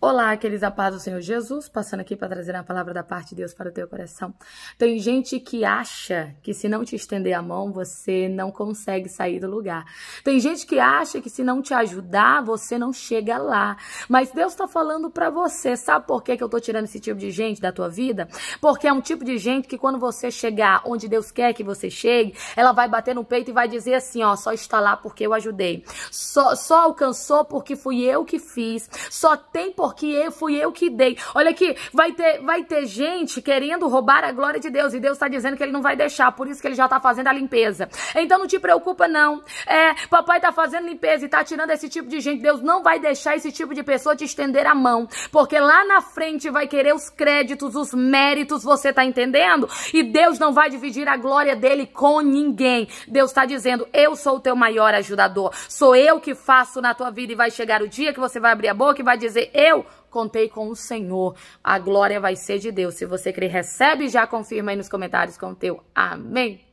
Olá, aqueles a paz do Senhor Jesus, passando aqui para trazer a palavra da parte de Deus para o teu coração. Tem gente que acha que se não te estender a mão, você não consegue sair do lugar. Tem gente que acha que se não te ajudar, você não chega lá. Mas Deus está falando para você. Sabe por que, que eu estou tirando esse tipo de gente da tua vida? Porque é um tipo de gente que quando você chegar onde Deus quer que você chegue, ela vai bater no peito e vai dizer assim, ó, só está lá porque eu ajudei. Só, só alcançou porque fui eu que fiz. Só tem por porque eu fui eu que dei. Olha aqui, vai ter, vai ter gente querendo roubar a glória de Deus e Deus está dizendo que ele não vai deixar, por isso que ele já está fazendo a limpeza. Então não te preocupa não. É, papai está fazendo limpeza e está tirando esse tipo de gente. Deus não vai deixar esse tipo de pessoa te estender a mão, porque lá na frente vai querer os créditos, os méritos, você está entendendo? E Deus não vai dividir a glória dele com ninguém. Deus está dizendo: "Eu sou o teu maior ajudador. Sou eu que faço na tua vida e vai chegar o dia que você vai abrir a boca e vai dizer: eu eu contei com o Senhor. A glória vai ser de Deus. Se você crê, recebe já confirma aí nos comentários com o teu amém.